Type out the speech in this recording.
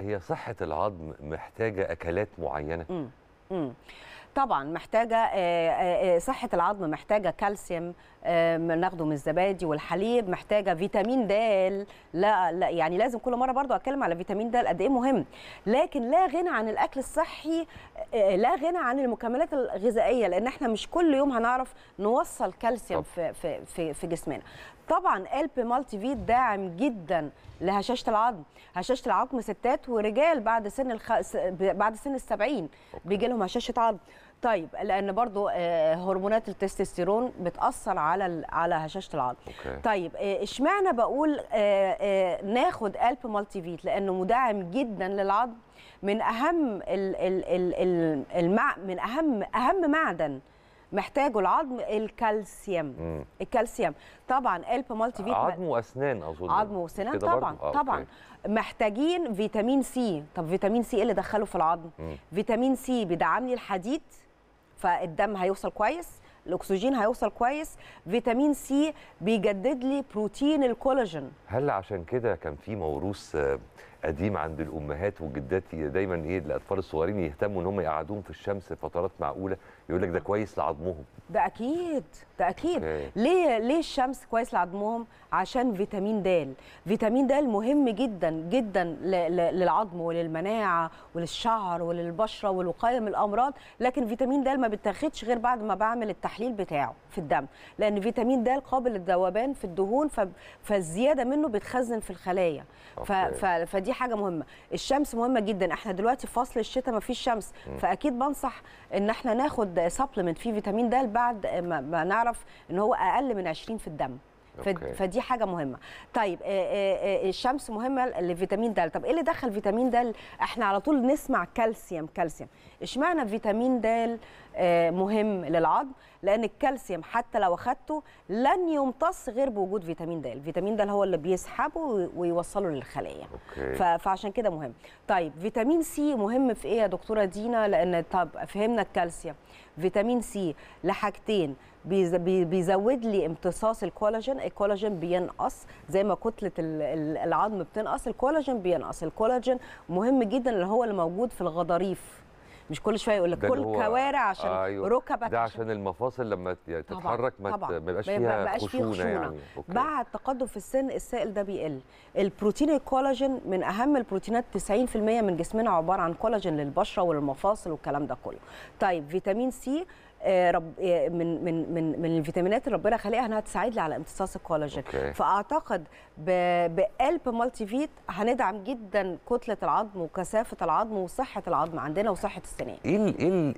هي صحه العظم محتاجه اكلات معينه امم طبعا محتاجه آه، آه، آه، صحه العظم محتاجه كالسيوم ناخده من الزبادي والحليب محتاجه فيتامين د لا, لا يعني لازم كل مره برضو اتكلم على فيتامين د قد ايه مهم لكن لا غنى عن الاكل الصحي لا غنى عن المكملات الغذائيه لان احنا مش كل يوم هنعرف نوصل كالسيوم في في في, في جسمنا طبعا قلب مالتي فيت داعم جدا لهشاشه العظم هشاشه العظم ستات ورجال بعد سن الخ... بعد سن ال 70 بيجي لهم هشاشه عظم طيب لان برضو آه، هرمونات التستوستيرون بتاثر على على هشاشه العظم أوكي. طيب آه، اشمعنى بقول آه، ناخد الب مالتي فيت لانه مدعم جدا للعظم من اهم الـ الـ الـ المع من اهم اهم معدن محتاجه العظم الكالسيوم مم. الكالسيوم طبعا الب مالتي فيت عظم واسنان اظن عظم واسنان طبعا آه طبعا أوكي. محتاجين فيتامين سي طب فيتامين سي ايه اللي دخله في العظم مم. فيتامين سي بيدعم لي الحديد فالدم هيوصل كويس الاكسجين هيوصل كويس فيتامين سي بيجدد لي بروتين الكولاجين هل عشان كده كان في موروث قديم عند الامهات والجدات دايما ايه الاطفال الصغيرين يهتموا ان هم يقعدوهم في الشمس فترات معقوله يقول لك ده كويس لعظمهم ده اكيد ده اكيد ليه ليه الشمس كويس لعظمهم عشان فيتامين د فيتامين د مهم جدا جدا للعظم وللمناعه وللشعر وللبشره ولوقايه من الامراض لكن فيتامين د ما بتاخدش غير بعد ما بعمل التحليل بتاعه في الدم لان فيتامين د قابل للذوبان في الدهون فالزياده منه بتخزن في الخلايا فدي دي حاجه مهمه الشمس مهمه جدا احنا دلوقتي في فصل الشتاء ما فيش شمس فاكيد بنصح ان احنا ناخد سبلمنت فيه فيتامين د بعد ما نعرف ان هو اقل من 20 في الدم أوكي. فدي حاجه مهمه طيب آه، آه، آه، الشمس مهمه لفيتامين د طب ايه اللي دخل فيتامين د احنا على طول نسمع كالسيوم كالسيوم اشمعنى فيتامين د مهم للعظم لان الكالسيوم حتى لو اخدته لن يمتص غير بوجود فيتامين د فيتامين د هو اللي بيسحبه ويوصله للخلايا أوكي. فعشان كده مهم طيب فيتامين سي مهم في ايه يا دكتوره دينا لان طب فهمنا الكالسيوم فيتامين سي لحاجتين بيزود لي امتصاص الكولاجين الكولاجين بينقص زي ما كتله العظم بتنقص الكولاجين بينقص الكولاجين مهم جدا اللي هو اللي موجود في الغضاريف مش كل شويه يقول لك كل كوارع عشان آه، أيوة. ركبك ده عشان المفاصل لما يعني تتحرك ما يبقاش فيها خشونه يعني أوكي. بعد تقدم في السن السائل ده بيقل البروتين الكولاجين من اهم البروتينات 90% من جسمنا عباره عن كولاجين للبشره وللمفاصل والكلام ده كله طيب فيتامين سي آه، رب آه، من من من من الفيتامينات اللي ربنا خلقها انها تساعد لي على امتصاص الكولاجين أوكي. فاعتقد بقلب مالتي فيت هندعم جدا كتله العظم وكثافه العظم وصحه العظم عندنا وصحه السنان ايه, إيه